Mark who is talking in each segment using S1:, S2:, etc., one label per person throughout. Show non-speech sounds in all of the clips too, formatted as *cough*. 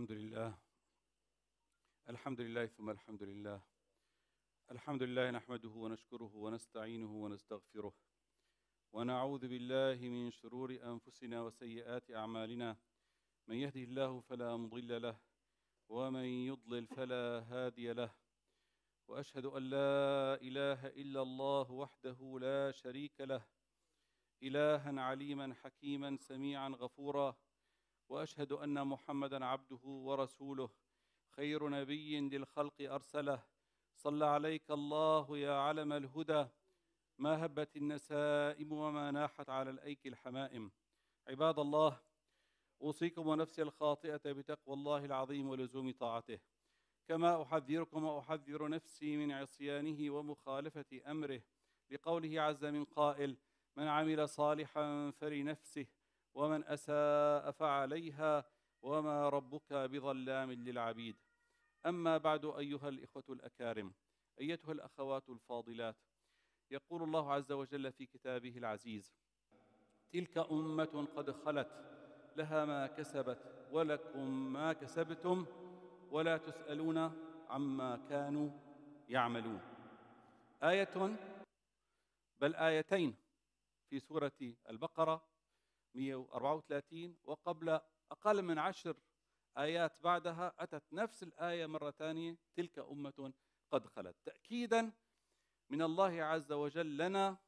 S1: الحمد لله الحمد لله ثم الحمد لله الحمد لله نحمده ونشكره ونستعينه ونستغفره ونعوذ بالله من شرور انفسنا وسيئات اعمالنا من يهده الله فلا مضل له ومن يضلل فلا هادي له واشهد ان لا اله الا الله وحده لا شريك له الها عليما حكيما سميعا غفورا واشهد ان محمدا عبده ورسوله خير نبي للخلق ارسله صلى عليك الله يا علم الهدى ما هبت النسائم وما ناحت على الايك الحمائم عباد الله اوصيكم ونفسي الخاطئه بتقوى الله العظيم ولزوم طاعته كما احذركم واحذر نفسي من عصيانه ومخالفه امره لقوله عز من قائل من عمل صالحا فلنفسه ومن اساء فعليها وما ربك بظلام للعبيد اما بعد ايها الاخوه الاكارم ايتها الاخوات الفاضلات يقول الله عز وجل في كتابه العزيز تلك امه قد خلت لها ما كسبت ولكم ما كسبتم ولا تسالون عما كانوا يعملون ايه بل ايتين في سوره البقره 134 وقبل أقل من عشر آيات بعدها أتت نفس الآية مرة ثانية تلك أمة قد خلت تأكيدا من الله عز وجل لنا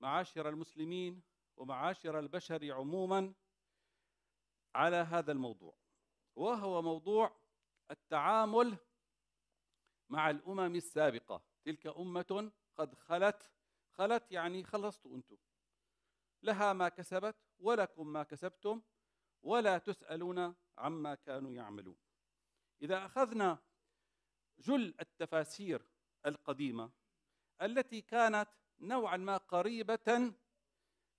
S1: معاشر المسلمين ومعاشر البشر عموما على هذا الموضوع وهو موضوع التعامل مع الأمم السابقة تلك أمة قد خلت خلت يعني خلصتوا أنتم لها ما كسبت ولكم ما كسبتم ولا تسألون عما كانوا يعملون إذا أخذنا جل التفاسير القديمة التي كانت نوعا ما قريبة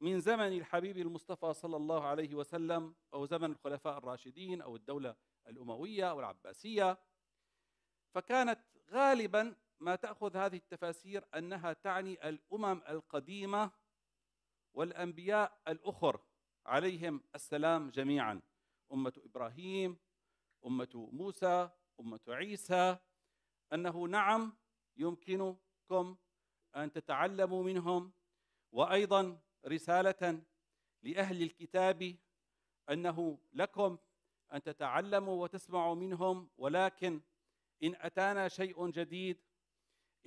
S1: من زمن الحبيب المصطفى صلى الله عليه وسلم أو زمن الخلفاء الراشدين أو الدولة الأموية أو العباسية فكانت غالبا ما تأخذ هذه التفاسير أنها تعني الأمم القديمة والأنبياء الأخر عليهم السلام جميعا أمة إبراهيم أمة موسى أمة عيسى أنه نعم يمكنكم أن تتعلموا منهم وأيضا رسالة لأهل الكتاب أنه لكم أن تتعلموا وتسمعوا منهم ولكن إن أتانا شيء جديد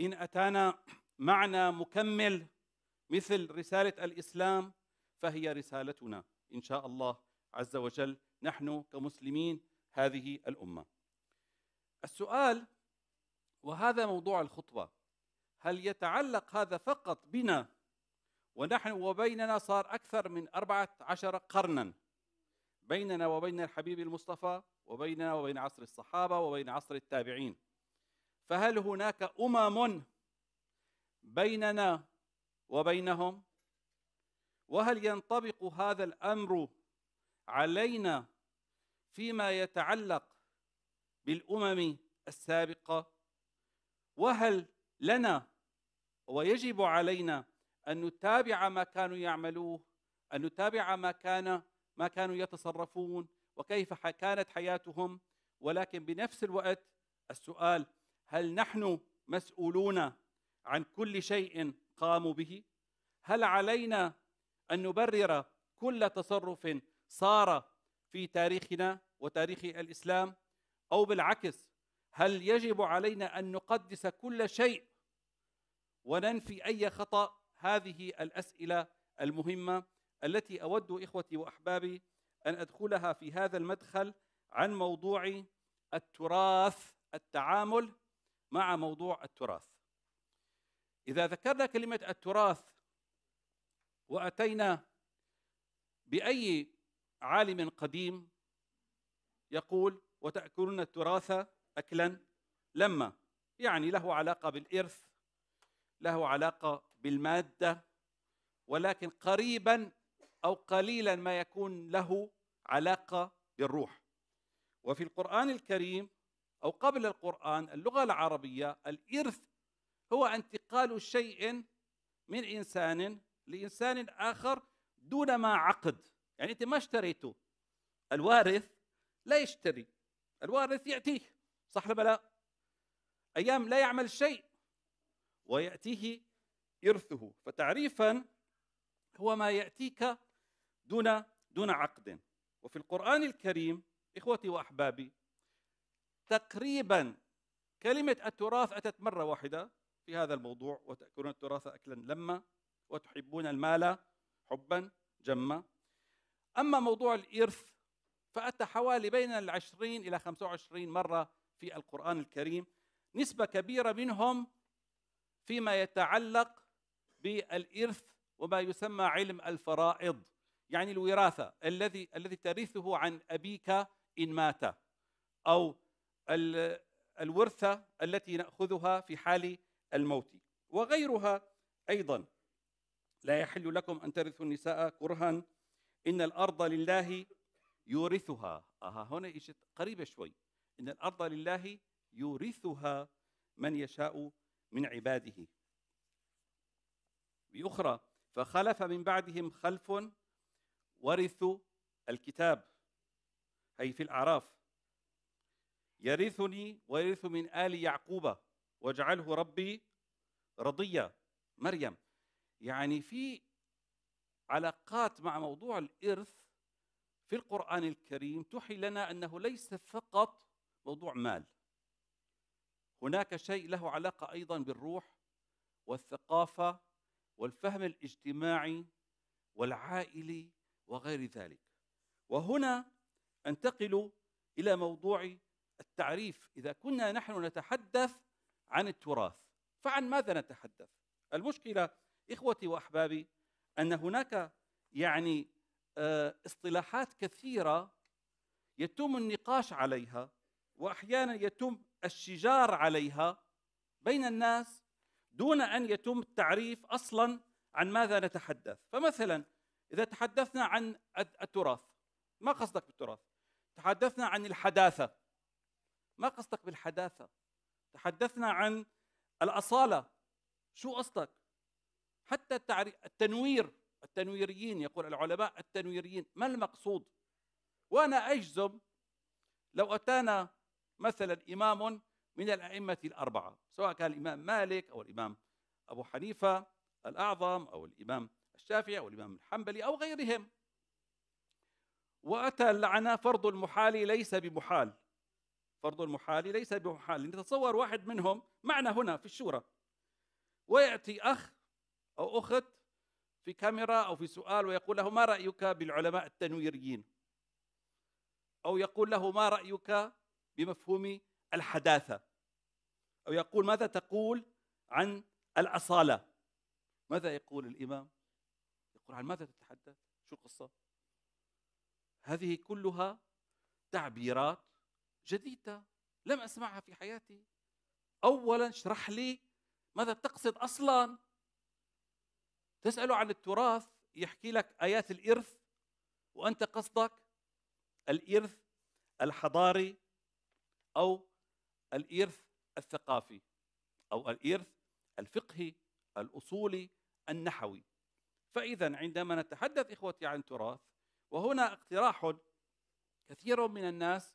S1: إن أتانا معنى مكمل مثل رسالة الإسلام فهي رسالتنا ان شاء الله عز وجل نحن كمسلمين هذه الامه. السؤال وهذا موضوع الخطبه هل يتعلق هذا فقط بنا ونحن وبيننا صار اكثر من 14 قرنا بيننا وبين الحبيب المصطفى وبيننا وبين عصر الصحابه وبين عصر التابعين. فهل هناك امم بيننا وبينهم وهل ينطبق هذا الامر علينا فيما يتعلق بالامم السابقه وهل لنا ويجب علينا ان نتابع ما كانوا يعملوه ان نتابع ما كان ما كانوا يتصرفون وكيف كانت حياتهم ولكن بنفس الوقت السؤال هل نحن مسؤولون عن كل شيء قاموا به هل علينا ان نبرر كل تصرف صار في تاريخنا وتاريخ الاسلام او بالعكس هل يجب علينا ان نقدس كل شيء وننفي اي خطا هذه الاسئله المهمه التي اود اخوتي واحبابي ان ادخلها في هذا المدخل عن موضوع التراث التعامل مع موضوع التراث اذا ذكرنا كلمه التراث واتينا باي عالم قديم يقول وتاكلون التراث اكلا لما يعني له علاقه بالارث له علاقه بالماده ولكن قريبا او قليلا ما يكون له علاقه بالروح وفي القران الكريم او قبل القران اللغه العربيه الارث هو انتقال شيء من انسان لإنسان آخر دون ما عقد يعني أنت ما اشتريته الوارث لا يشتري الوارث يأتيه صح ولا لا أيام لا يعمل شيء ويأتيه إرثه فتعريفا هو ما يأتيك دون دون عقد وفي القرآن الكريم إخوتي وأحبابي تقريبا كلمة التراث أتت مرة واحدة في هذا الموضوع وتأكلون التراث أكلا لما وتحبون المال حبا جما أما موضوع الإرث فأتى حوالي بين العشرين إلى خمسة وعشرين مرة في القرآن الكريم نسبة كبيرة منهم فيما يتعلق بالإرث وما يسمى علم الفرائض يعني الوراثة الذي الذي ترثه عن أبيك إن مات أو الورثة التي نأخذها في حال الموت وغيرها أيضا لا يحل لكم أن ترثوا النساء كرها إن الأرض لله يورثها أها هنا إجت قريبة شوي إن الأرض لله يورثها من يشاء من عباده بأخرى فخلف من بعدهم خلف ورثوا الكتاب أي في الأعراف يرثني ويرث من آل يعقوب واجعله ربي رضيا مريم يعني في علاقات مع موضوع الإرث في القرآن الكريم توحي لنا أنه ليس فقط موضوع مال هناك شيء له علاقة أيضا بالروح والثقافة والفهم الاجتماعي والعائلي وغير ذلك وهنا انتقل إلى موضوع التعريف إذا كنا نحن نتحدث عن التراث فعن ماذا نتحدث؟ المشكلة اخوتي واحبابي ان هناك يعني آه، اصطلاحات كثيره يتم النقاش عليها واحيانا يتم الشجار عليها بين الناس دون ان يتم التعريف اصلا عن ماذا نتحدث فمثلا اذا تحدثنا عن التراث ما قصدك بالتراث تحدثنا عن الحداثه ما قصدك بالحداثه تحدثنا عن الاصاله شو قصدك حتى التنوير التنويريين يقول العلماء التنويريين ما المقصود وأنا أجزم لو أتانا مثلا إمام من الأئمة الأربعة سواء كان الإمام مالك أو الإمام أبو حنيفة الأعظم أو الإمام الشافعي أو الإمام الحنبلي أو غيرهم وأتى اللعنة فرض المحال ليس بمحال فرض المحال ليس بمحال نتصور واحد منهم معنا هنا في الشورى ويأتي أخ أو أخت في كاميرا أو في سؤال ويقول له ما رأيك بالعلماء التنويريين أو يقول له ما رأيك بمفهوم الحداثة أو يقول ماذا تقول عن الأصالة ماذا يقول الإمام يقول عن ماذا تتحدث شو القصة هذه كلها تعبيرات جديدة لم أسمعها في حياتي أولا اشرح لي ماذا تقصد أصلا تسأله عن التراث يحكي لك آيات الإرث وأنت قصدك الإرث الحضاري أو الإرث الثقافي أو الإرث الفقهي الأصولي النحوي فإذا عندما نتحدث إخوتي عن تراث وهنا اقتراح كثير من الناس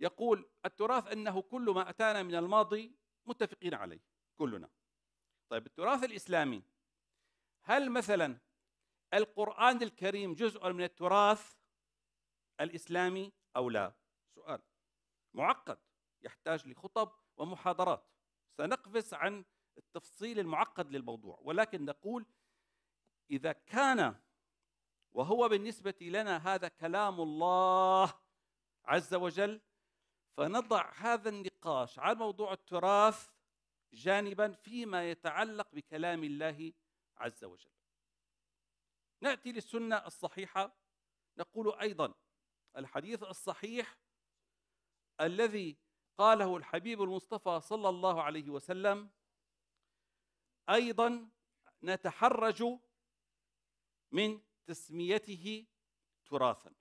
S1: يقول التراث أنه كل ما أتانا من الماضي متفقين عليه كلنا طيب التراث الإسلامي هل مثلا القرآن الكريم جزء من التراث الإسلامي أو لا؟ سؤال معقد يحتاج لخطب ومحاضرات سنقفز عن التفصيل المعقد للموضوع ولكن نقول إذا كان وهو بالنسبة لنا هذا كلام الله عز وجل فنضع هذا النقاش عن موضوع التراث جانبا فيما يتعلق بكلام الله عز وجل ناتي للسنه الصحيحه نقول ايضا الحديث الصحيح الذي قاله الحبيب المصطفى صلى الله عليه وسلم ايضا نتحرج من تسميته تراثا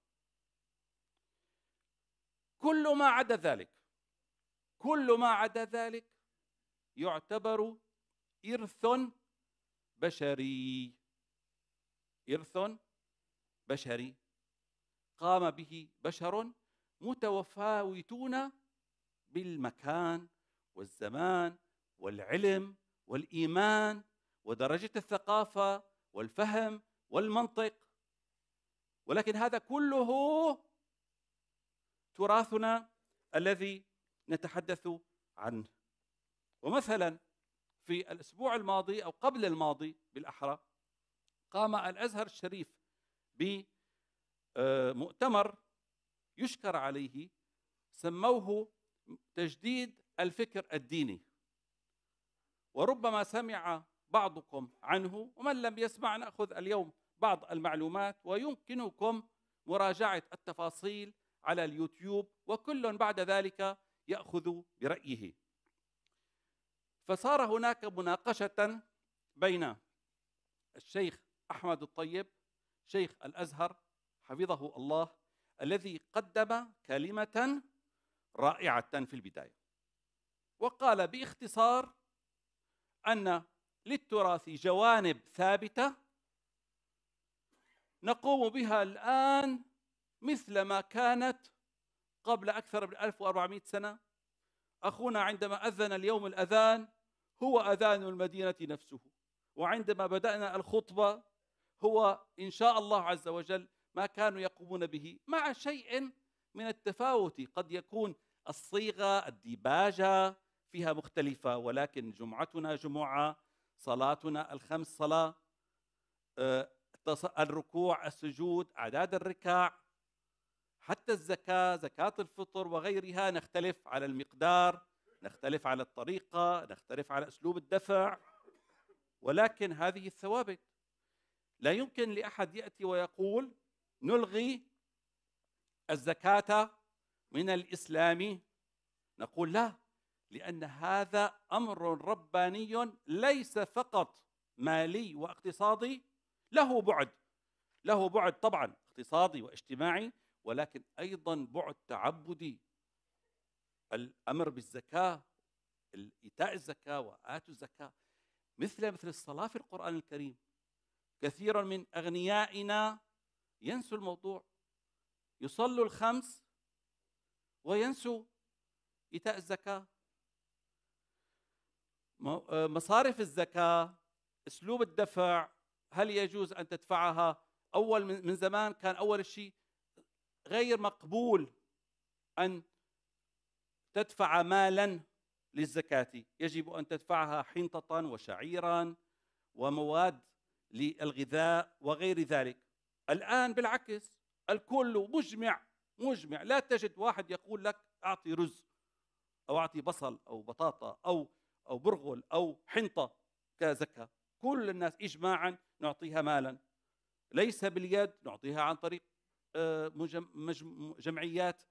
S1: كل ما عدا ذلك كل ما عدا ذلك يعتبر إرث بشري إرث بشري قام به بشر متفاوتون بالمكان والزمان والعلم والإيمان ودرجة الثقافة والفهم والمنطق ولكن هذا كله تراثنا الذي نتحدث عنه ومثلا في الأسبوع الماضي أو قبل الماضي بالأحرى قام الأزهر الشريف بمؤتمر يشكر عليه سموه تجديد الفكر الديني وربما سمع بعضكم عنه ومن لم يسمع ناخذ اليوم بعض المعلومات ويمكنكم مراجعه التفاصيل على اليوتيوب وكل بعد ذلك ياخذ برايه فصار هناك مناقشة بين الشيخ أحمد الطيب شيخ الأزهر حفظه الله الذي قدم كلمة رائعة في البداية وقال باختصار أن للتراث جوانب ثابتة نقوم بها الآن مثل ما كانت قبل أكثر من 1400 سنة أخونا عندما أذن اليوم الأذان هو أذان المدينة نفسه وعندما بدأنا الخطبة هو إن شاء الله عز وجل ما كانوا يقومون به مع شيء من التفاوت قد يكون الصيغة الديباجة فيها مختلفة ولكن جمعتنا جمعة صلاتنا الخمس صلاة آه، الركوع السجود أعداد الركاع حتى الزكاة زكاة الفطر وغيرها نختلف على المقدار نختلف على الطريقة نختلف على أسلوب الدفع ولكن هذه الثوابت لا يمكن لأحد يأتي ويقول نلغي الزكاة من الإسلام نقول لا لأن هذا أمر رباني ليس فقط مالي واقتصادي له بعد له بعد طبعا اقتصادي واجتماعي ولكن ايضا بعد تعبدي الامر بالزكاه ايتاء الزكاه واتوا الزكاه مثل مثل الصلاه في القران الكريم كثيرا من اغنيائنا ينسوا الموضوع يصلوا الخمس وينسوا ايتاء الزكاه آه، مصارف الزكاه اسلوب الدفع هل يجوز ان تدفعها اول من زمان كان اول شيء غير مقبول أن تدفع مالا للزكاة يجب أن تدفعها حنطة وشعيرا ومواد للغذاء وغير ذلك الآن بالعكس الكل مجمع مجمع لا تجد واحد يقول لك أعطي رز أو أعطي بصل أو بطاطا أو أو برغل أو حنطة كزكاة كل الناس إجماعا نعطيها مالا ليس باليد نعطيها عن طريق آه، جمعيات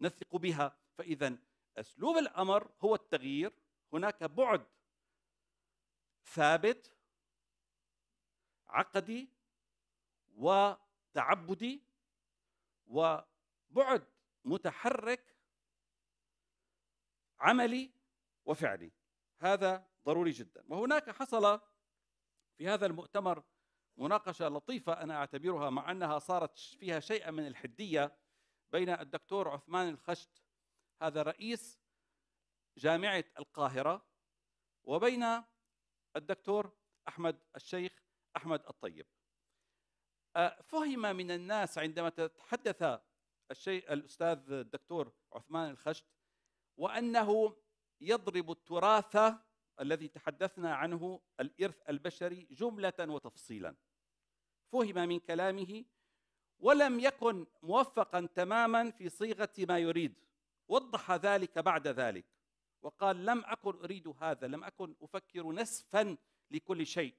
S1: نثق بها فإذا أسلوب الأمر هو التغيير هناك بعد ثابت عقدي وتعبدي وبعد متحرك عملي وفعلي هذا ضروري جدا وهناك حصل في هذا المؤتمر مناقشة لطيفة أنا أعتبرها مع أنها صارت فيها شيئا من الحدية بين الدكتور عثمان الخشت هذا رئيس جامعة القاهرة وبين الدكتور أحمد الشيخ أحمد الطيب فهم من الناس عندما تحدث الشيء الأستاذ الدكتور عثمان الخشت وأنه يضرب التراث الذي تحدثنا عنه الإرث البشري جملة وتفصيلا فهم من كلامه ولم يكن موفقا تماما في صيغه ما يريد وضح ذلك بعد ذلك وقال لم اكن اريد هذا لم اكن افكر نسفا لكل شيء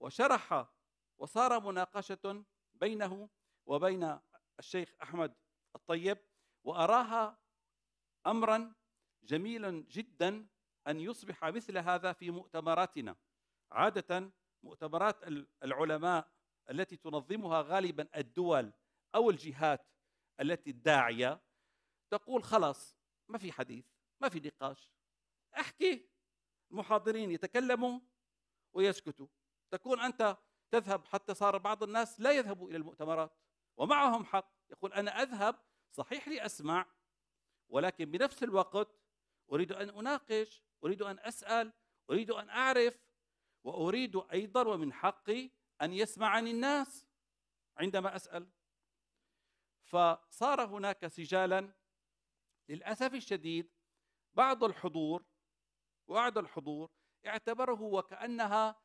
S1: وشرح وصار مناقشه بينه وبين الشيخ احمد الطيب واراها امرا جميلا جدا ان يصبح مثل هذا في مؤتمراتنا عاده مؤتمرات العلماء التي تنظمها غالبا الدول او الجهات التي الداعيه تقول خلاص ما في حديث ما في نقاش احكي المحاضرين يتكلموا ويسكتوا تكون انت تذهب حتى صار بعض الناس لا يذهبوا الى المؤتمرات ومعهم حق يقول انا اذهب صحيح لي اسمع ولكن بنفس الوقت اريد ان اناقش اريد ان اسال اريد ان اعرف وأريد أيضا ومن حقي أن يسمعني الناس عندما أسأل فصار هناك سجالا للأسف الشديد بعض الحضور وبعض الحضور اعتبره وكأنها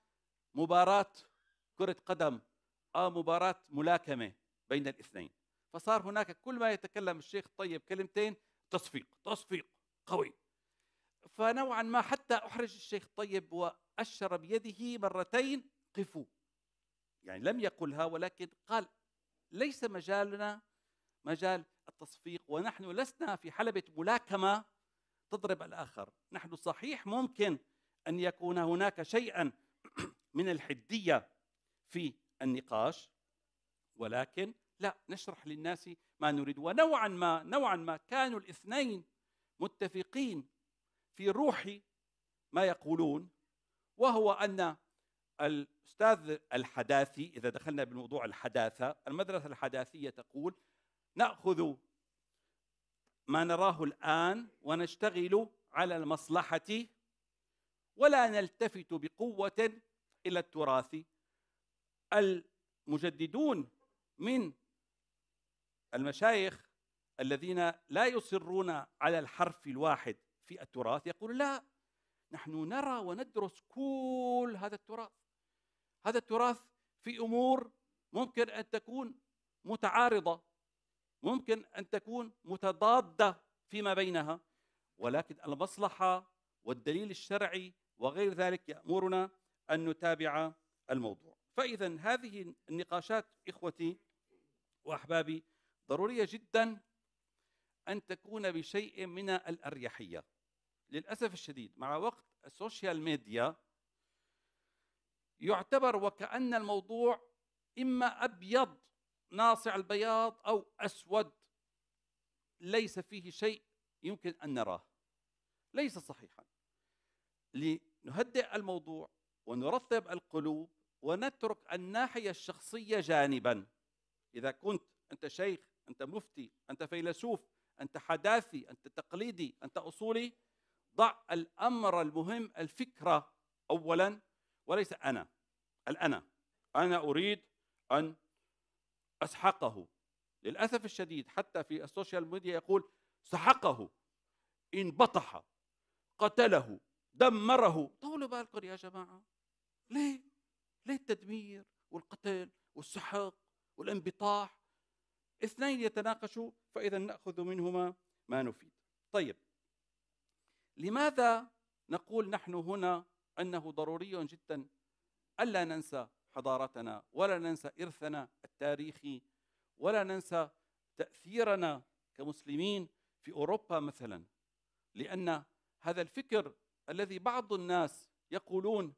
S1: مباراة كرة قدم أو مباراة ملاكمة بين الاثنين فصار هناك كل ما يتكلم الشيخ طيب كلمتين تصفيق تصفيق قوي فنوعا ما حتى أحرج الشيخ الطيب وأشر بيده مرتين قفوا يعني لم يقلها ولكن قال ليس مجالنا مجال التصفيق ونحن لسنا في حلبة ملاكمة تضرب الآخر نحن صحيح ممكن أن يكون هناك شيئا *clears throat* من الحدية في النقاش ولكن لا نشرح للناس ما نريد ونوعا ما نوعا ما كانوا الاثنين متفقين في روحي ما يقولون وهو أن الأستاذ الحداثي إذا دخلنا بموضوع الحداثة المدرسة الحداثية تقول نأخذ ما نراه الآن ونشتغل على المصلحة ولا نلتفت بقوة إلى التراث المجددون من المشايخ الذين لا يصرون على الحرف الواحد في التراث يقول لا نحن نرى وندرس كل هذا التراث هذا التراث في امور ممكن ان تكون متعارضه ممكن ان تكون متضاده فيما بينها ولكن المصلحه والدليل الشرعي وغير ذلك يامرنا ان نتابع الموضوع فاذا هذه النقاشات اخوتي واحبابي ضروريه جدا ان تكون بشيء من الاريحيه للأسف الشديد مع وقت السوشيال ميديا يعتبر وكأن الموضوع إما أبيض ناصع البياض أو أسود ليس فيه شيء يمكن أن نراه ليس صحيحا لنهدئ الموضوع ونرطب القلوب ونترك الناحية الشخصية جانبا إذا كنت أنت شيخ أنت مفتي أنت فيلسوف أنت حداثي أنت تقليدي أنت أصولي ضع الأمر المهم الفكرة أولا وليس أنا الأنا أنا أريد أن أسحقه للأسف الشديد حتى في السوشيال ميديا يقول سحقه انبطح قتله دمره طولوا بالكم يا جماعة ليه؟ ليه التدمير والقتل والسحق والانبطاح اثنين يتناقشوا فإذا نأخذ منهما ما نفيد طيب لماذا نقول نحن هنا انه ضروري جدا الا ننسى حضارتنا ولا ننسى ارثنا التاريخي ولا ننسى تاثيرنا كمسلمين في اوروبا مثلا لان هذا الفكر الذي بعض الناس يقولون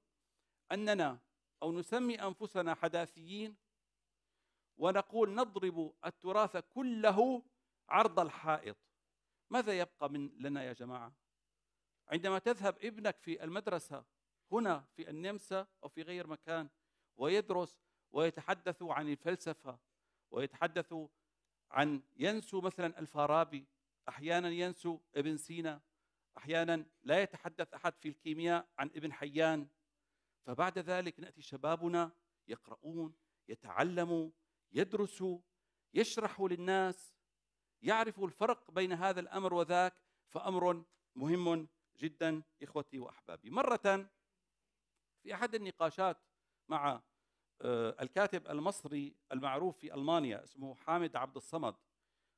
S1: اننا او نسمي انفسنا حداثيين ونقول نضرب التراث كله عرض الحائط ماذا يبقى من لنا يا جماعه عندما تذهب ابنك في المدرسة هنا في النمسا أو في غير مكان ويدرس ويتحدث عن الفلسفة ويتحدث عن ينسو مثلا الفارابي أحيانا ينسو ابن سينا أحيانا لا يتحدث أحد في الكيمياء عن ابن حيان فبعد ذلك نأتي شبابنا يقرؤون يتعلموا يدرسوا يشرحوا للناس يعرفوا الفرق بين هذا الأمر وذاك فأمر مهم جدا اخوتي واحبابي. مرة في احد النقاشات مع آه، الكاتب المصري المعروف في المانيا اسمه حامد عبد الصمد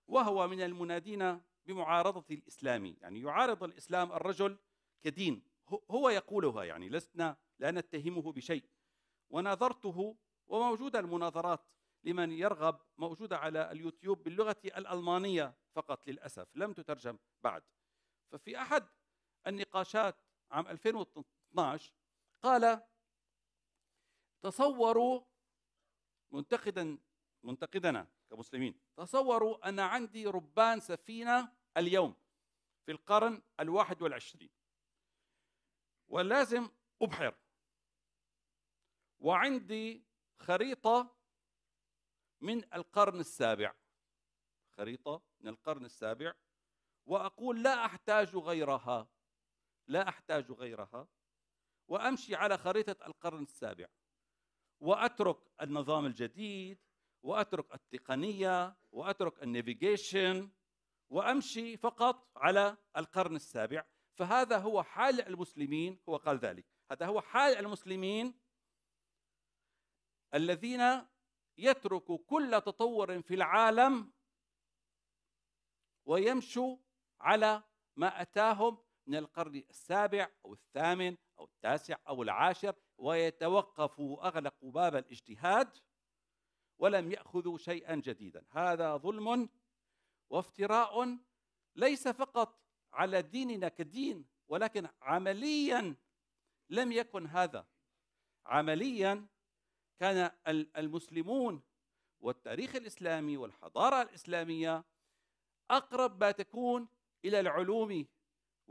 S1: وهو من المنادين بمعارضة الإسلام يعني يعارض الإسلام الرجل كدين هو يقولها يعني لسنا لا نتهمه بشيء وناظرته وموجودة المناظرات لمن يرغب موجودة على اليوتيوب باللغة الألمانية فقط للأسف لم تترجم بعد ففي أحد النقاشات عام 2012 قال تصوروا منتقدا منتقدنا كمسلمين تصوروا أن عندي ربان سفينة اليوم في القرن الواحد والعشرين ولازم أبحر وعندي خريطة من القرن السابع خريطة من القرن السابع وأقول لا أحتاج غيرها لا أحتاج غيرها وأمشي على خريطة القرن السابع وأترك النظام الجديد وأترك التقنية وأترك النافيجيشن وأمشي فقط على القرن السابع فهذا هو حال المسلمين هو قال ذلك هذا هو حال المسلمين الذين يتركوا كل تطور في العالم ويمشوا على ما أتاهم من القرن السابع أو الثامن أو التاسع أو العاشر ويتوقفوا أغلقوا باب الاجتهاد ولم يأخذوا شيئا جديدا هذا ظلم وافتراء ليس فقط على ديننا كدين ولكن عمليا لم يكن هذا عمليا كان المسلمون والتاريخ الاسلامي والحضاره الاسلاميه اقرب ما تكون الى العلوم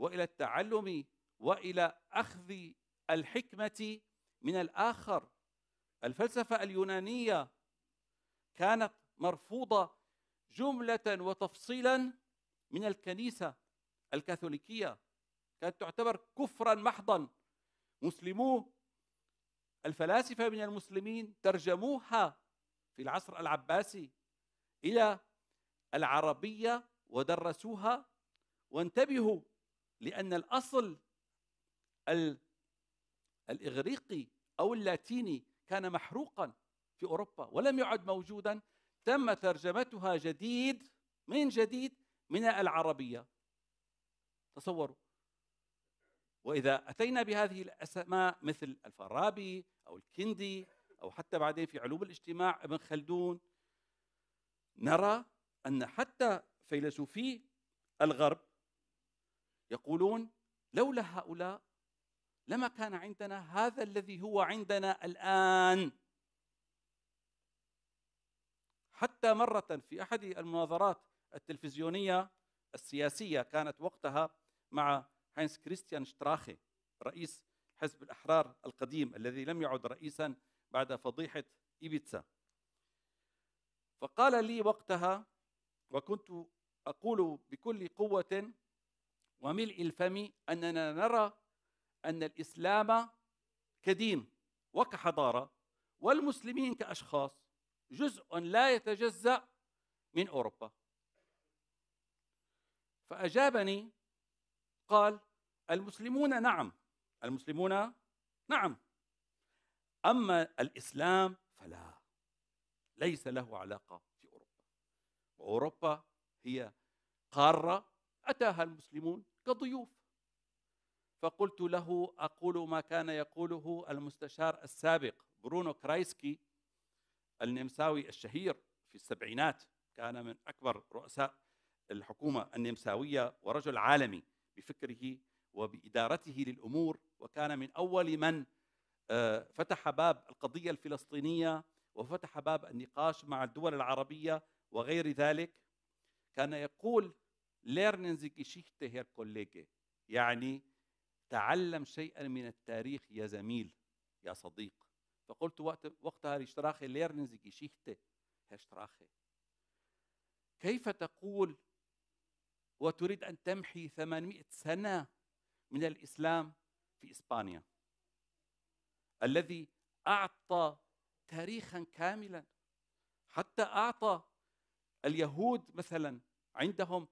S1: والى التعلم والى اخذ الحكمه من الاخر الفلسفه اليونانيه كانت مرفوضه جمله وتفصيلا من الكنيسه الكاثوليكيه كانت تعتبر كفرا محضا مسلموه الفلاسفه من المسلمين ترجموها في العصر العباسي الى العربيه ودرسوها وانتبهوا لأن الأصل الإغريقي أو اللاتيني كان محروقا في أوروبا ولم يعد موجودا تم ترجمتها جديد من جديد من العربية تصوروا وإذا أتينا بهذه الأسماء مثل الفارابي أو الكندي أو حتى بعدين في علوم الاجتماع ابن خلدون نرى أن حتى فيلسوفي الغرب يقولون لولا هؤلاء لما كان عندنا هذا الذي هو عندنا الآن حتى مرة في أحد المناظرات التلفزيونية السياسية كانت وقتها مع هاينس كريستيان شتراخي رئيس حزب الأحرار القديم الذي لم يعد رئيسا بعد فضيحة إيبيتسا فقال لي وقتها وكنت أقول بكل قوة وملء الفم أننا نرى أن الإسلام كدين وكحضارة والمسلمين كأشخاص جزء لا يتجزأ من أوروبا فأجابني قال المسلمون نعم المسلمون نعم أما الإسلام فلا ليس له علاقة في أوروبا وأوروبا هي قارة أتاها المسلمون كضيوف فقلت له أقول ما كان يقوله المستشار السابق برونو كرايسكي النمساوي الشهير في السبعينات كان من أكبر رؤساء الحكومة النمساوية ورجل عالمي بفكره وبإدارته للأمور وكان من أول من آه، فتح باب القضية الفلسطينية وفتح باب النقاش مع الدول العربية وغير ذلك كان يقول Lernen Sie Geschichte, Herr Kollege. يعني تعلم شيئا من التاريخ يا زميل يا صديق فقلت وقت وقتها لشتراخي lernen Sie Geschichte Herr Strache كيف تقول وتريد أن تمحي 800 سنة من الإسلام في إسبانيا الذي أعطى تاريخا كاملا حتى أعطى اليهود مثلا عندهم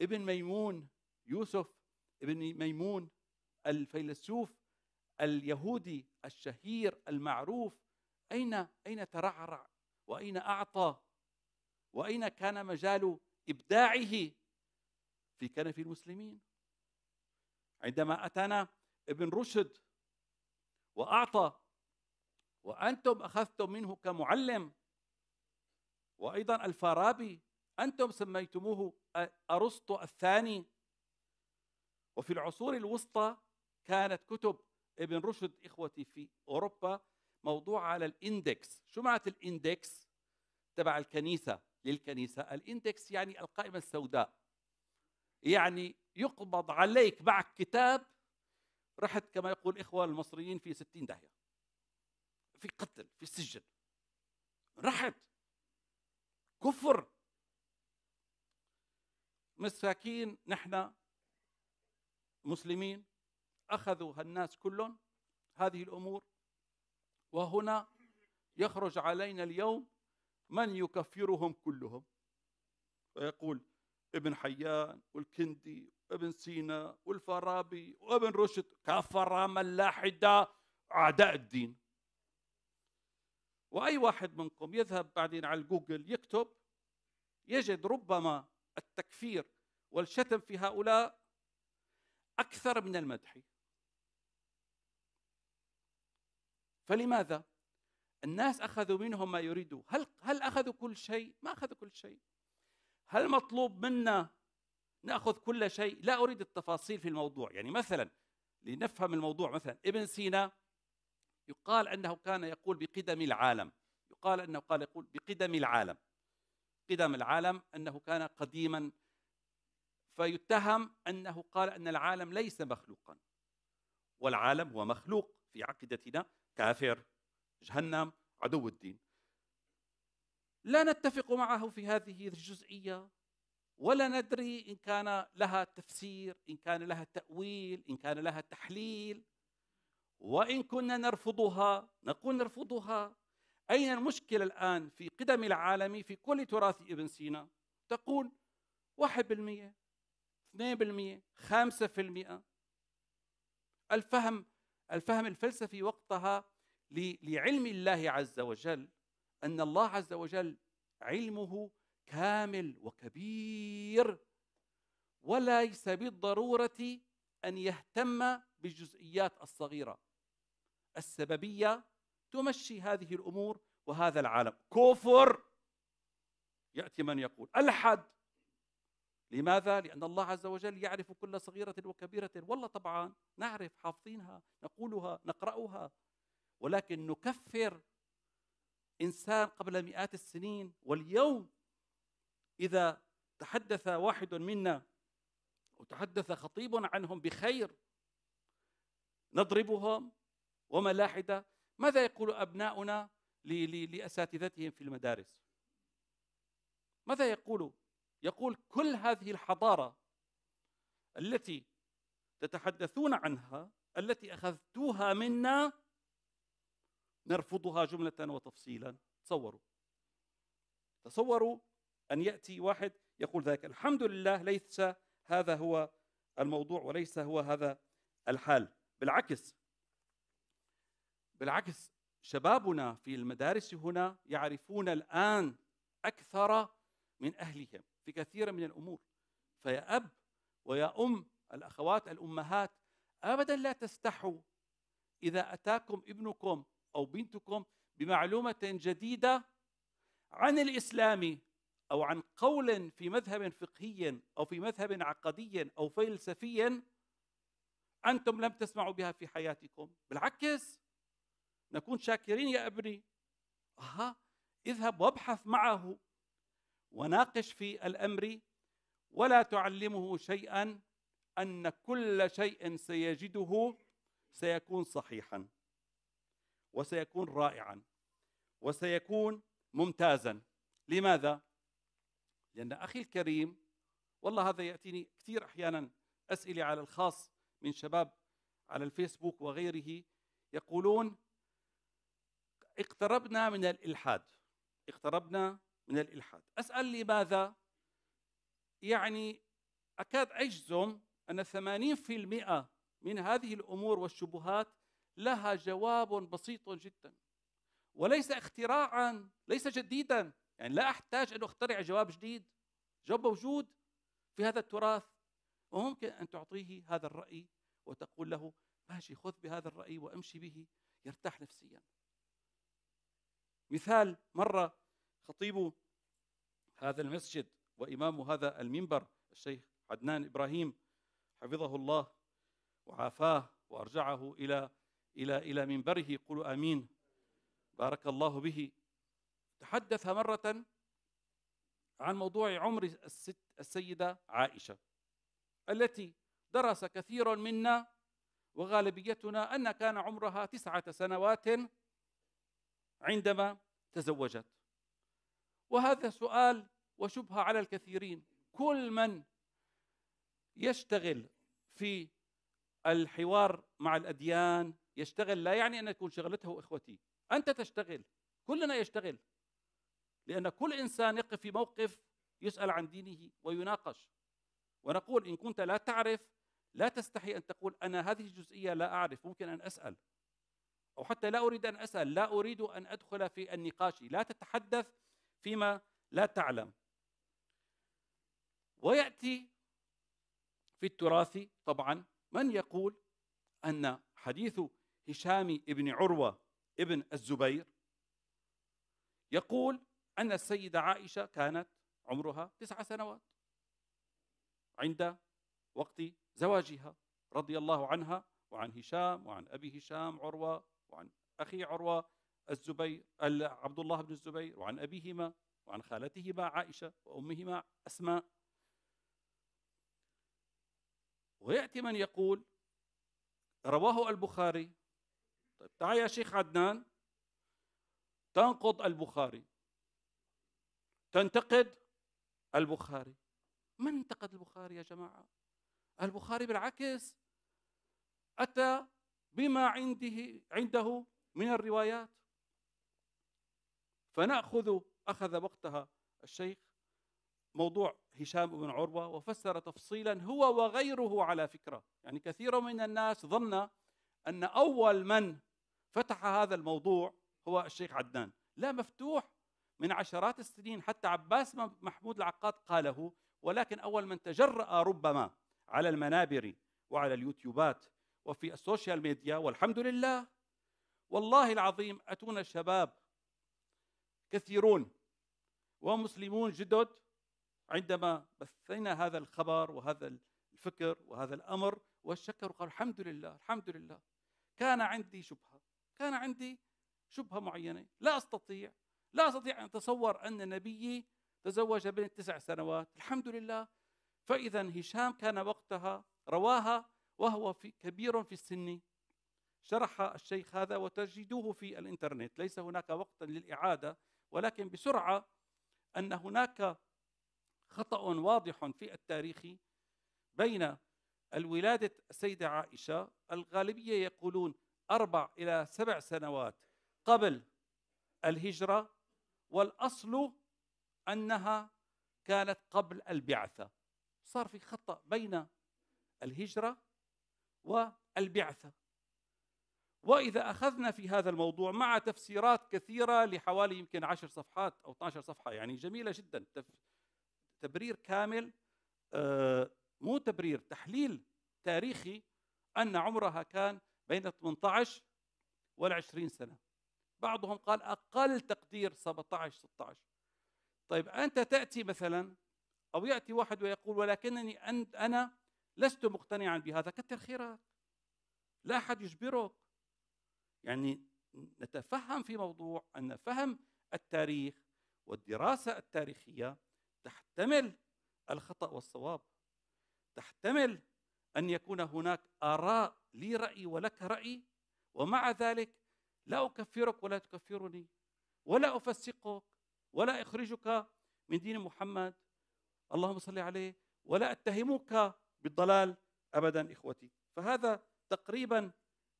S1: ابن ميمون يوسف ابن ميمون الفيلسوف اليهودي الشهير المعروف أين أين ترعرع وأين أعطى وأين كان مجال إبداعه في كنف المسلمين عندما أتانا ابن رشد وأعطى وأنتم أخذتم منه كمعلم وأيضا الفارابي أنتم سميتموه أرسطو الثاني وفي العصور الوسطى كانت كتب ابن رشد إخوتي في أوروبا موضوعة على الاندكس شو معنى الاندكس تبع الكنيسة للكنيسة الاندكس يعني القائمة السوداء يعني يقبض عليك معك كتاب رحت كما يقول إخوة المصريين في ستين داهية في قتل في سجن رحت كفر مساكين نحن مسلمين أخذوا هالناس كلهم هذه الأمور وهنا يخرج علينا اليوم من يكفرهم كلهم فيقول ابن حيان والكندي وابن سينا والفارابي وابن رشد كفر من حدا أعداء الدين وأي واحد منكم يذهب بعدين على الجوجل يكتب يجد ربما التكفير والشتم في هؤلاء أكثر من المدح فلماذا؟ الناس أخذوا منهم ما يريدوا هل, هل أخذوا كل شيء؟ ما أخذوا كل شيء هل مطلوب منا نأخذ كل شيء؟ لا أريد التفاصيل في الموضوع يعني مثلا لنفهم الموضوع مثلا ابن سينا يقال أنه كان يقول بقدم العالم يقال أنه قال يقول بقدم العالم قدم العالم انه كان قديما فيتهم انه قال ان العالم ليس مخلوقا والعالم هو مخلوق في عقيدتنا كافر جهنم عدو الدين لا نتفق معه في هذه الجزئيه ولا ندري ان كان لها تفسير ان كان لها تاويل ان كان لها تحليل وان كنا نرفضها نقول نرفضها أين المشكلة الآن في قدم العالم في كل تراث ابن سينا تقول 1% 2% 5% الفهم الفهم الفلسفي وقتها لعلم الله عز وجل أن الله عز وجل علمه كامل وكبير وليس بالضرورة أن يهتم بالجزئيات الصغيرة السببية تمشي هذه الامور وهذا العالم كفر ياتي من يقول الحد لماذا؟ لأن الله عز وجل يعرف كل صغيرة وكبيرة والله طبعا نعرف حافظينها نقولها نقرأها ولكن نكفر إنسان قبل مئات السنين واليوم إذا تحدث واحد منا وتحدث خطيب عنهم بخير نضربهم وملاحدة ماذا يقول أبناؤنا لأساتذتهم في المدارس ماذا يقول يقول كل هذه الحضارة التي تتحدثون عنها التي أخذتوها منا نرفضها جملة وتفصيلا تصوروا تصوروا أن يأتي واحد يقول ذلك الحمد لله ليس هذا هو الموضوع وليس هو هذا الحال بالعكس بالعكس شبابنا في المدارس هنا يعرفون الآن أكثر من أهلهم في كثير من الأمور فيا أب ويا أم الأخوات الأمهات أبدا لا تستحوا إذا أتاكم ابنكم أو بنتكم بمعلومة جديدة عن الإسلام أو عن قول في مذهب فقهي أو في مذهب عقدي أو فلسفي أنتم لم تسمعوا بها في حياتكم بالعكس نكون شاكرين يا ابني أها اذهب وابحث معه وناقش في الأمر ولا تعلمه شيئا أن كل شيء سيجده سيكون صحيحا وسيكون رائعا وسيكون ممتازا لماذا؟ لأن أخي الكريم والله هذا يأتيني كثير أحيانا أسئلة على الخاص من شباب على الفيسبوك وغيره يقولون اقتربنا من الإلحاد اقتربنا من الإلحاد أسأل لماذا؟ يعني أكاد أجزم أن 80% من هذه الأمور والشبهات لها جواب بسيط جدا وليس اختراعا ليس جديدا يعني لا أحتاج أن أخترع جواب جديد جواب موجود في هذا التراث وممكن أن تعطيه هذا الرأي وتقول له ماشي خذ بهذا الرأي وامشي به يرتاح نفسيا مثال مرة خطيب هذا المسجد وإمام هذا المنبر الشيخ عدنان إبراهيم حفظه الله وعافاه وأرجعه إلى إلى إلى منبره قل آمين بارك الله به تحدث مرة عن موضوع عمر الست السيدة عائشة التي درس كثير منا وغالبيتنا أن كان عمرها تسعة سنوات عندما تزوجت وهذا سؤال وشبهه على الكثيرين كل من يشتغل في الحوار مع الاديان يشتغل لا يعني ان تكون شغلته اخوتي انت تشتغل كلنا يشتغل لان كل انسان يقف في موقف يسال عن دينه ويناقش ونقول ان كنت لا تعرف لا تستحي ان تقول انا هذه الجزئيه لا اعرف ممكن ان اسال وحتى لا أريد أن أسأل لا أريد أن أدخل في النقاش لا تتحدث فيما لا تعلم ويأتي في التراث طبعا من يقول أن حديث هشام ابن عروة ابن الزبير يقول أن السيدة عائشة كانت عمرها تسع سنوات عند وقت زواجها رضي الله عنها وعن هشام وعن أبي هشام عروة وعن أخي عروة الزبير عبد الله بن الزبير وعن أبيهما وعن خالتهما عائشة وأمهما أسماء ويأتي من يقول رواه البخاري طيب تعال يا شيخ عدنان تنقض البخاري تنتقد البخاري من انتقد البخاري يا جماعة البخاري بالعكس أتى بما عنده عنده من الروايات فنأخذ أخذ وقتها الشيخ موضوع هشام بن عروة وفسر تفصيلا هو وغيره على فكرة يعني كثير من الناس ظن أن أول من فتح هذا الموضوع هو الشيخ عدنان لا مفتوح من عشرات السنين حتى عباس محمود العقاد قاله ولكن أول من تجرأ ربما على المنابر وعلى اليوتيوبات وفي السوشيال ميديا والحمد لله والله العظيم أتونا الشباب كثيرون ومسلمون جدد عندما بثينا هذا الخبر وهذا الفكر وهذا الأمر والشكر قال الحمد لله الحمد لله كان عندي شبهة كان عندي شبهة معينة لا أستطيع لا أستطيع أن أتصور أن نبيي تزوج بنت تسع سنوات الحمد لله فإذا هشام كان وقتها رواها وهو في كبير في السن شرح الشيخ هذا وتجدوه في الانترنت ليس هناك وقت للإعادة ولكن بسرعة أن هناك خطأ واضح في التاريخ بين الولادة السيدة عائشة الغالبية يقولون أربع إلى سبع سنوات قبل الهجرة والأصل أنها كانت قبل البعثة صار في خطأ بين الهجرة والبعثة وإذا أخذنا في هذا الموضوع مع تفسيرات كثيرة لحوالي يمكن عشر صفحات أو 12 صفحة يعني جميلة جدا تبرير كامل آه، مو تبرير تحليل تاريخي أن عمرها كان بين 18 وال 20 سنة بعضهم قال أقل تقدير 17 16 طيب أنت تأتي مثلا أو يأتي واحد ويقول ولكنني أنا لست مقتنعا بهذا كثر خيرك لا أحد يجبرك يعني نتفهم في موضوع أن فهم التاريخ والدراسة التاريخية تحتمل الخطأ والصواب تحتمل أن يكون هناك آراء لي رأي ولك رأي ومع ذلك لا أكفرك ولا تكفرني ولا أفسقك ولا أخرجك من دين محمد اللهم صل عليه ولا أتهمك بالضلال ابدا اخوتي فهذا تقريبا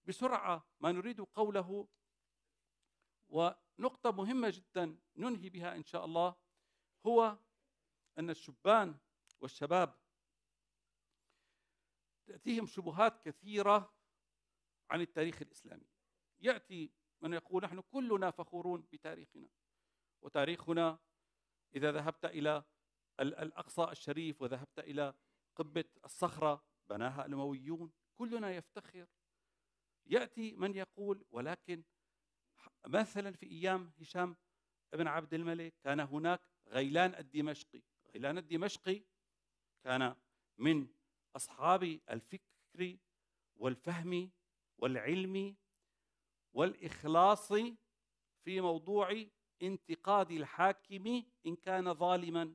S1: بسرعه ما نريد قوله ونقطه مهمه جدا ننهي بها ان شاء الله هو ان الشبان والشباب تاتيهم شبهات كثيره عن التاريخ الاسلامي ياتي من يقول نحن كلنا فخورون بتاريخنا وتاريخنا اذا ذهبت الى الاقصى الشريف وذهبت الى قبة الصخرة بناها الأمويون كلنا يفتخر يأتي من يقول ولكن مثلا في أيام هشام بن عبد الملك كان هناك غيلان الدمشقي غيلان الدمشقي كان من أصحاب الفكر والفهم والعلم والإخلاص في موضوع انتقاد الحاكم إن كان ظالما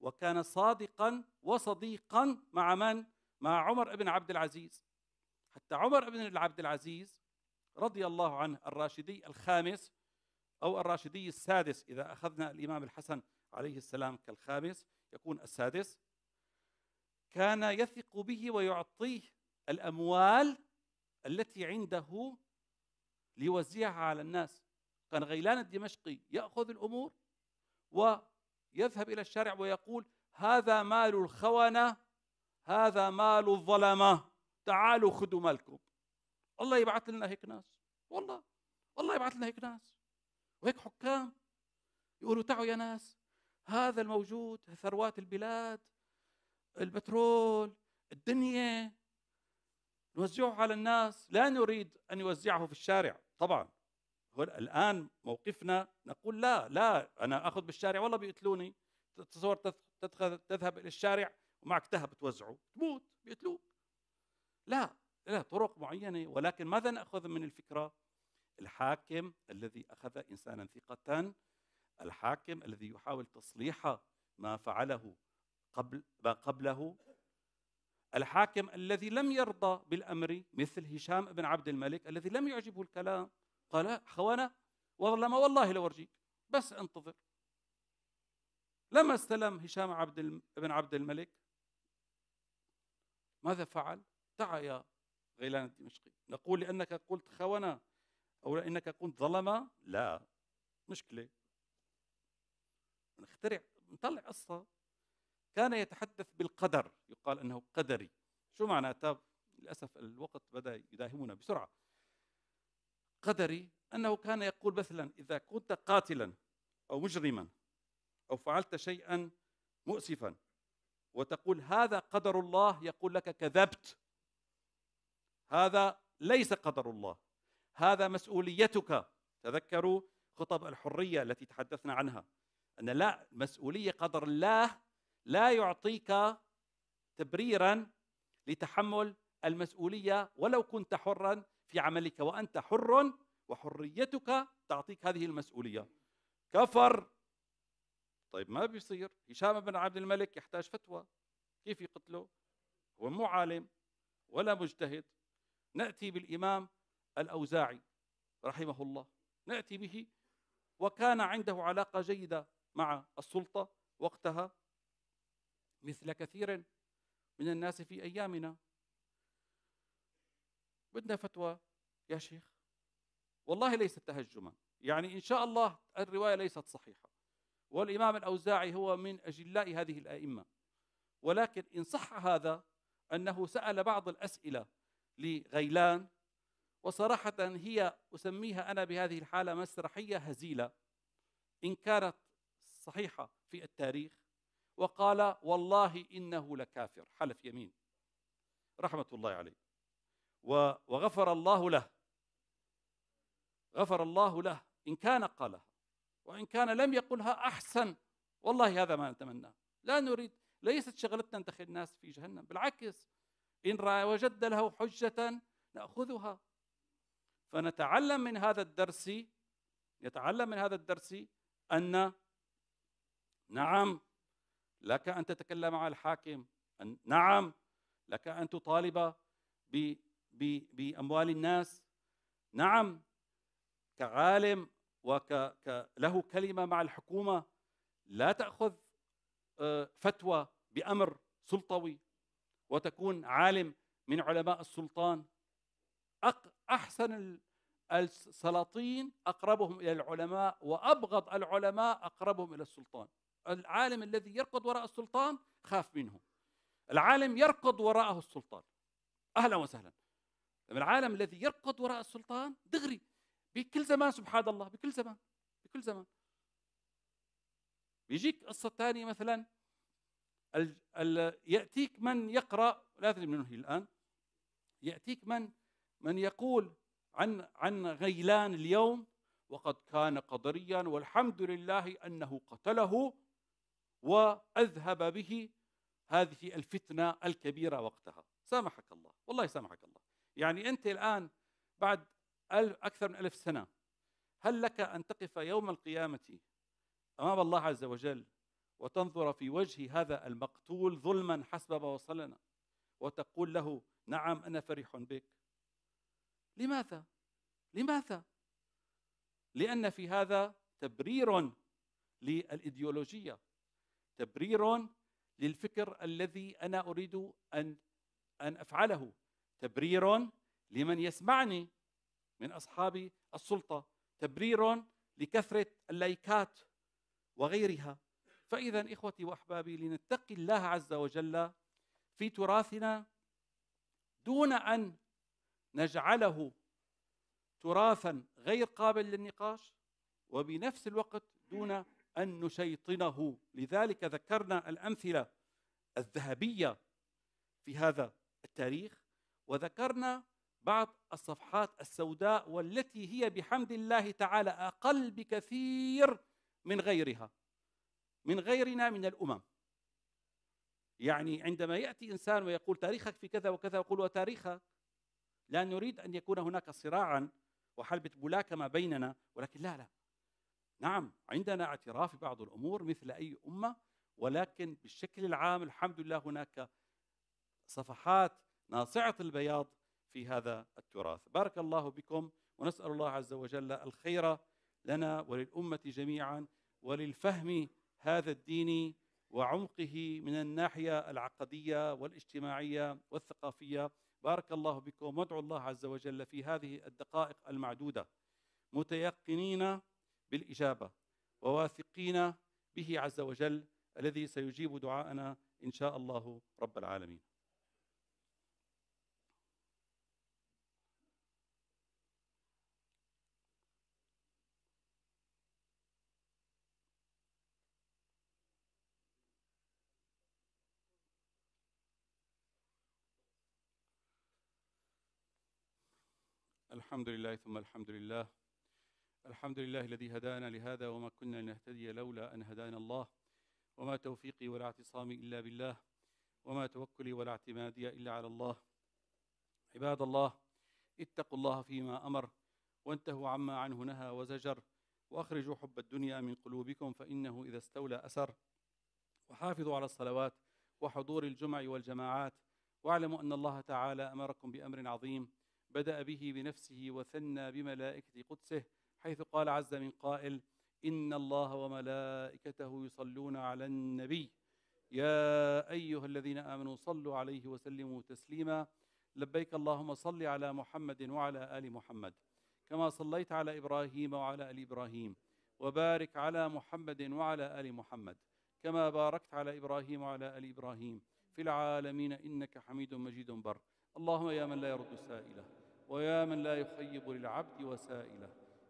S1: وكان صادقا وصديقا مع من؟ مع عمر بن عبد العزيز حتى عمر بن عبد العزيز رضي الله عنه الراشدي الخامس أو الراشدي السادس إذا أخذنا الإمام الحسن عليه السلام كالخامس يكون السادس كان يثق به ويعطيه الأموال التي عنده ليوزعها على الناس كان غيلان الدمشقي يأخذ الأمور و يذهب إلى الشارع ويقول هذا مال الخونة هذا مال الظلمة تعالوا خذوا مالكم الله يبعث لنا هيك ناس والله الله يبعث لنا هيك ناس وهيك حكام يقولوا تعوا يا ناس هذا الموجود ثروات البلاد البترول الدنيا نوزعه على الناس لا نريد أن يوزعه في الشارع طبعا الان موقفنا نقول لا لا انا اخذ بالشارع والله بيقتلوني تصور تذهب الى الشارع ومعك ذهب توزعه تموت بيقتلوك لا لها طرق معينه ولكن ماذا ناخذ من الفكره الحاكم الذي اخذ انسانا ثقه الحاكم الذي يحاول تصليح ما فعله قبل ما قبله الحاكم الذي لم يرضى بالامر مثل هشام بن عبد الملك الذي لم يعجبه الكلام قال خونه وظلم والله لأرجيك بس انتظر لما استلم هشام عبد بن عبد الملك ماذا فعل؟ دعا يا غيلان الدمشقي نقول لأنك قلت خونة أو لأنك قلت ظلم لا مشكلة نخترع نطلع قصة كان يتحدث بالقدر يقال أنه قدري شو معنى تاب للأسف الوقت بدأ يداهمنا بسرعة قدري أنه كان يقول مثلا إذا كنت قاتلا أو مجرما أو فعلت شيئا مؤسفا وتقول هذا قدر الله يقول لك كذبت هذا ليس قدر الله هذا مسؤوليتك تذكروا خطب الحرية التي تحدثنا عنها أن لا مسؤولية قدر الله لا يعطيك تبريرا لتحمل المسؤولية ولو كنت حرا في عملك وأنت حر وحريتك تعطيك هذه المسؤولية كفر طيب ما بيصير هشام بن عبد الملك يحتاج فتوى كيف يقتله هو مو عالم ولا مجتهد نأتي بالإمام الأوزاعي رحمه الله نأتي به وكان عنده علاقة جيدة مع السلطة وقتها مثل كثير من الناس في أيامنا بدنا فتوى يا شيخ والله ليست تهجما يعني إن شاء الله الرواية ليست صحيحة والإمام الأوزاعي هو من أجلاء هذه الأئمة ولكن إن صح هذا أنه سأل بعض الأسئلة لغيلان وصراحة هي أسميها أنا بهذه الحالة مسرحية هزيلة إن كانت صحيحة في التاريخ وقال والله إنه لكافر حلف يمين رحمة الله عليه وغفر الله له غفر الله له إن كان قالها وإن كان لم يقلها أحسن والله هذا ما نتمناه لا نريد ليست شغلتنا ندخل الناس في جهنم بالعكس إن وجدنا له حجة نأخذها فنتعلم من هذا الدرس نتعلم من هذا الدرس أن نعم لك أن تتكلم مع الحاكم أن نعم لك أن تطالب باموال الناس نعم كعالم وله كلمه مع الحكومه لا تاخذ آه، فتوى بامر سلطوي وتكون عالم من علماء السلطان احسن السلاطين اقربهم الى العلماء وابغض العلماء اقربهم الى السلطان العالم الذي يركض وراء السلطان خاف منه العالم يركض وراءه السلطان اهلا وسهلا العالم الذي يركض وراء السلطان دغري بكل زمان سبحان الله بكل زمان بكل زمان بيجيك قصة ثانية مثلا ال ال يأتيك من يقرأ لا أدري هي الآن يأتيك من من يقول عن عن غيلان اليوم وقد كان قدريا والحمد لله أنه قتله وأذهب به هذه الفتنة الكبيرة وقتها سامحك الله والله سامحك الله يعني أنت الآن بعد أكثر من ألف سنة هل لك أن تقف يوم القيامة أمام الله عز وجل وتنظر في وجه هذا المقتول ظلما حسب ما وصلنا وتقول له نعم أنا فرح بك لماذا؟ لماذا؟ لأن في هذا تبرير للإيديولوجية تبرير للفكر الذي أنا أريد أن أن أفعله تبرير لمن يسمعني من اصحاب السلطه تبرير لكثره اللايكات وغيرها فاذا اخوتي واحبابي لنتقي الله عز وجل في تراثنا دون ان نجعله تراثا غير قابل للنقاش وبنفس الوقت دون ان نشيطنه لذلك ذكرنا الامثله الذهبيه في هذا التاريخ وذكرنا بعض الصفحات السوداء والتي هي بحمد الله تعالى اقل بكثير من غيرها من غيرنا من الامم يعني عندما ياتي انسان ويقول تاريخك في كذا وكذا يقول وتاريخك لا نريد ان يكون هناك صراعا وحلبة ملاكمه بيننا ولكن لا لا نعم عندنا اعتراف ببعض الامور مثل اي امه ولكن بالشكل العام الحمد لله هناك صفحات ناصعة البياض في هذا التراث بارك الله بكم ونسأل الله عز وجل الخير لنا وللأمة جميعا وللفهم هذا الدين وعمقه من الناحية العقدية والاجتماعية والثقافية بارك الله بكم وادعو الله عز وجل في هذه الدقائق المعدودة متيقنين بالإجابة وواثقين به عز وجل الذي سيجيب دعاءنا إن شاء الله رب العالمين الحمد لله ثم الحمد لله الحمد لله الذي هدانا لهذا وما كنا لنهتدي لولا أن هدانا الله وما توفيقي ولا اعتصامي إلا بالله وما توكلي ولا اعتمادي إلا على الله عباد الله اتقوا الله فيما أمر وانتهوا عما عنه نهى وزجر واخرجوا حب الدنيا من قلوبكم فانه اذا استولى اسر وحافظوا على الصلوات وحضور الجمع والجماعات واعلموا ان الله تعالى امركم بامر عظيم بدأ به بنفسه وثنى بملائكة قدسه حيث قال عز من قائل إن الله وملائكته يصلون على النبي يا أيها الذين آمنوا صلوا عليه وسلموا تسليما لبيك اللهم صل على محمد وعلى آل محمد كما صليت على إبراهيم وعلى آل إبراهيم وبارك على محمد وعلى آل محمد كما باركت على إبراهيم وعلى آل إبراهيم في العالمين إنك حميد مجيد بر اللهم يا من لا يرد سائله ويا من لا يخيب للعبد وسائله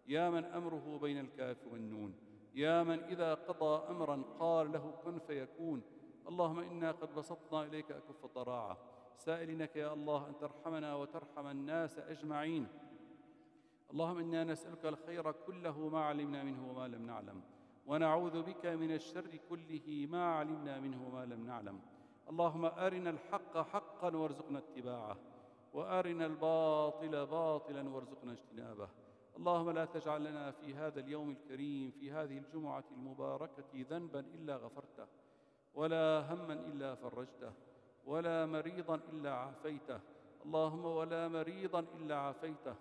S1: يا من امره بين الكاف والنون يا من اذا قضى امرا قال له كن فيكون اللهم انا قد بسطنا اليك اكف الضراعه سائلينك يا الله ان ترحمنا وترحم الناس اجمعين اللهم انا نسالك الخير كله ما علمنا منه وما لم نعلم ونعوذ بك من الشر كله ما علمنا منه وما لم نعلم اللهم ارنا الحق حقا وارزقنا اتباعه وارنا الباطل باطلا وارزقنا اجتنابه اللهم لا تجعل لنا في هذا اليوم الكريم في هذه الجمعه المباركه ذنبا الا غفرته ولا هما الا فرجته ولا مريضا الا عافيته اللهم ولا مريضا الا عافيته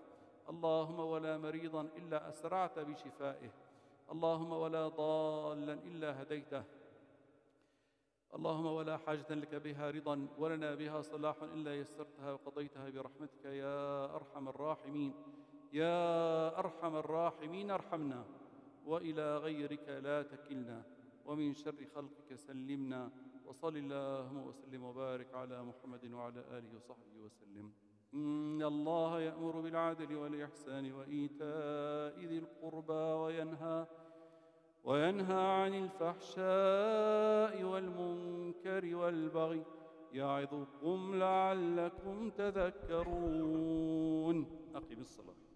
S1: اللهم ولا مريضا الا اسرعت بشفائه اللهم ولا ضالا الا هديته اللهم ولا حاجة لك بها رضا ولنا بها صلاح إلا يسرتها وقضيتها برحمتك يا أرحم الراحمين يا أرحم الراحمين ارحمنا وإلى غيرك لا تكلنا ومن شر خلقك سلمنا وصل اللهم وسلم وبارك على محمد وعلى آله وصحبه وسلم إن الله يأمر بالعدل والإحسان وإيتاء ذي القربى وينهى وينهى عن الفحشاء والمنكر والبغي يعظكم لعلكم تذكرون أقم الصلاة